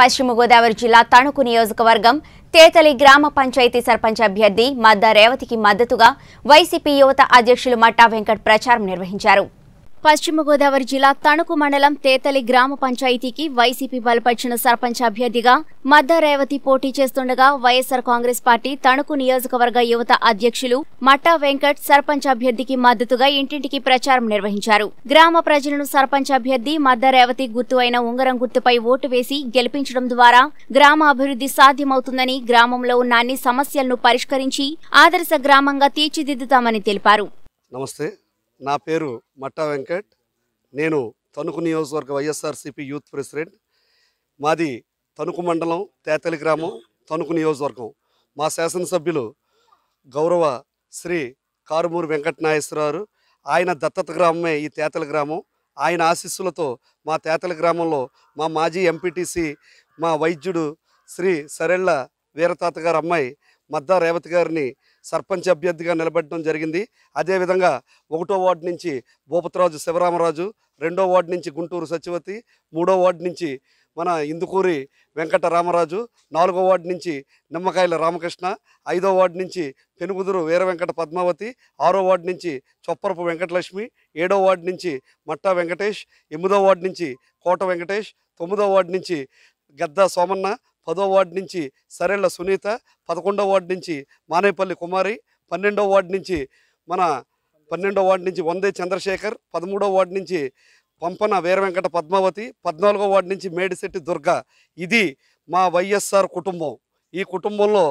పశ్చిమ గోదావరి జిల్లా తణుకు నియోజకవర్గం తేతలి గ్రామ పంచాయతీ సర్పంచ్ అభ్యర్థి మద్ద రేవతికి మద్దతుగా వైసీపీ యువత అధ్యక్షులు మట్టా వెంకట్ ప్రచారం నిర్వహించారు పశ్చిమ గోదావరి జిల్లా తణుకు మండలం తేతలి గ్రామ పంచాయతీకి వైసీపీ బలపరిచిన సర్పంచ్ అభ్యర్థిగా మద్ద రేవతి పోటీ చేస్తుండగా వైఎస్సార్ కాంగ్రెస్ పార్టీ తణుకు నియోజకవర్గ యువత అధ్యక్షులు మట్టా వెంకట్ సర్పంచ్ అభ్యర్థికి మద్దతుగా ఇంటింటికి ప్రచారం నిర్వహించారు గ్రామ ప్రజలను సర్పంచ్ అభ్యర్థి మద్ద రేవతి గుర్తు అయిన ఉంగరం గుర్తుపై ఓటు వేసి గెలిపించడం ద్వారా గ్రామ అభివృద్ధి సాధ్యమవుతుందని గ్రామంలో ఉన్న అన్ని సమస్యలను పరిష్కరించి ఆదర్శ గ్రామంగా తీర్చిదిద్దుతామని తెలిపారు నమస్తే నా పేరు మట్టా వెంకట్ నేను తణుకు నియోజకవర్గ వైఎస్ఆర్సీపీ యూత్ ప్రెసిడెంట్ మాది తణుకు మండలం తేతలి గ్రామం తణుకు నియోజకవర్గం మా శాసనసభ్యులు గౌరవ శ్రీ కారుమూరు వెంకట నాగేశ్వరరావు ఆయన దత్తత గ్రామమే ఈ తేతల గ్రామం ఆయన ఆశీస్సులతో మా తేతల గ్రామంలో మా మాజీ ఎంపీటీసీ మా వైద్యుడు శ్రీ సరెళ్ళ వీరతాత గారు అమ్మాయి మద్దా రేవతి గారిని సర్పంచ్ అభ్యర్థిగా నిలబెట్టడం జరిగింది అదేవిధంగా ఒకటో వార్డు నుంచి భూపతిరాజు శివరామరాజు రెండో వార్డు నుంచి గుంటూరు సత్యవతి మూడో వార్డు నుంచి మన ఇందుకూరి వెంకట రామరాజు నాలుగో వార్డు నుంచి నిమ్మకాయల రామకృష్ణ ఐదో వార్డు నుంచి పెనుగుదురు వీర వెంకట పద్మావతి ఆరో వార్డు నుంచి చొప్పరపు వెంకటలక్ష్మి ఏడో వార్డు నుంచి మట్టా వెంకటేష్ ఎనిమిదో వార్డు నుంచి కోట వెంకటేష్ తొమ్మిదో వార్డు నుంచి గద్దా సోమన్న పదో వార్డు నుంచి సరేళ్ల సునీత పదకొండో వార్డు నుంచి మానేపల్లి కుమారి పన్నెండో వార్డు నుంచి మన పన్నెండో వార్డు నుంచి వందే చంద్రశేఖర్ పదమూడో వార్డు నుంచి పంపన వీరవెంకట పద్మావతి పద్నాలుగో వార్డు నుంచి మేడిశెట్టి దుర్గా ఇది మా వైఎస్ఆర్ కుటుంబం ఈ కుటుంబంలో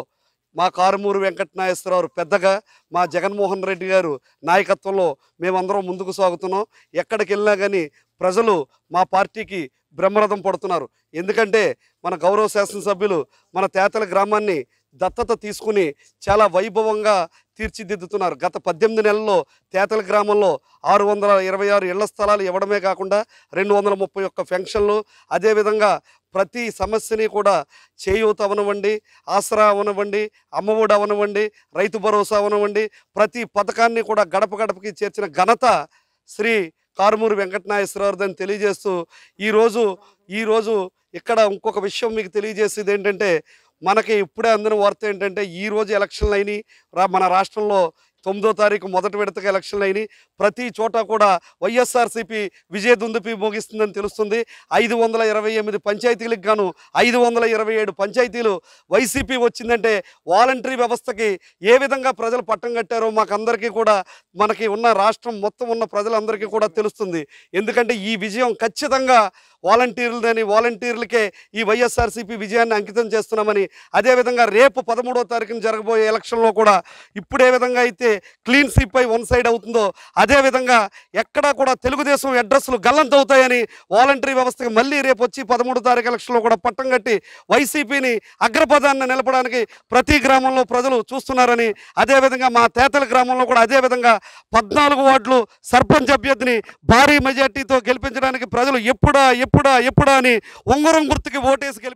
మా కారుమూరు వెంకటనాగేశ్వరరావు పెద్దగా మా జగన్మోహన్ రెడ్డి గారు నాయకత్వంలో మేమందరం ముందుకు సాగుతున్నాం ఎక్కడికి వెళ్ళినా కానీ ప్రజలు మా పార్టీకి బ్రహ్మరథం పడుతున్నారు ఎందుకంటే మన గౌరవ శాసనసభ్యులు మన తేతల గ్రామాన్ని దత్తత తీసుకుని చాలా వైభవంగా తీర్చిదిద్దుతున్నారు గత పద్దెనిమిది నెలల్లో తేతల గ్రామంలో ఆరు వందల ఇరవై ఆరు ఇళ్ల స్థలాలు ఇవ్వడమే కాకుండా రెండు వందల ముప్పై ఒక్క ఫెన్షన్లు అదేవిధంగా ప్రతి సమస్యని కూడా చేయూత అవనివ్వండి ఆసరా అవనివ్వండి అమ్మఒడి అవనివ్వండి రైతు భరోసా అవనివ్వండి ప్రతి పథకాన్ని కూడా గడప గడపకి చేర్చిన ఘనత శ్రీ కారుమూరి అని తెలియజేస్తూ ఈరోజు ఈరోజు ఇక్కడ ఇంకొక విషయం మీకు తెలియజేసేది ఏంటంటే మనకి ఇప్పుడే అందిన వార్త ఏంటంటే ఈరోజు ఎలక్షన్లు అయినాయి మన రాష్ట్రంలో తొమ్మిదో తారీఖు మొదటి విడతగా ఎలక్షన్లు అయినాయి ప్రతి చోట కూడా వైఎస్ఆర్సీపీ విజయ దుందుపి ముగిస్తుందని తెలుస్తుంది ఐదు వందల ఇరవై ఎనిమిది పంచాయతీలకు గాను ఐదు వందల ఇరవై ఏడు పంచాయతీలు వైసీపీ వచ్చిందంటే వాలంటరీ వ్యవస్థకి ఏ విధంగా ప్రజలు పట్టం కట్టారో మాకందరికీ కూడా మనకి ఉన్న రాష్ట్రం మొత్తం ఉన్న ప్రజలందరికీ కూడా తెలుస్తుంది ఎందుకంటే ఈ విజయం ఖచ్చితంగా వాలంటీర్లదని వాలంటీర్లకే ఈ వైఎస్ఆర్సీపీ విజయాన్ని అంకితం చేస్తున్నామని అదేవిధంగా రేపు పదమూడో తారీఖున జరగబోయే ఎలక్షన్లో కూడా ఇప్పుడు ఏ విధంగా అయితే క్లీన్ స్వీప్ అయి వన్ సైడ్ అవుతుందో అదేవిధంగా ఎక్కడా కూడా తెలుగుదేశం అడ్రస్లు గల్లంతవుతాయని వాలంటరీ వ్యవస్థకి మళ్ళీ రేపు వచ్చి పదమూడో తారీఖు ఎలక్షన్లో కూడా పట్టం కట్టి వైసీపీని అగ్రపదాన్ని నిలపడానికి ప్రతి గ్రామంలో ప్రజలు చూస్తున్నారని అదేవిధంగా మా తేతల గ్రామంలో కూడా అదేవిధంగా పద్నాలుగు వార్డులు సర్పంచ్ అభ్యర్థిని భారీ మెజార్టీతో గెలిపించడానికి ప్రజలు ఎప్పుడా ఎప్పుడు ఎప్పుడా ఎప్పుడా అని ఉంగరం గుర్తుకి ఓటేసి గెలిపి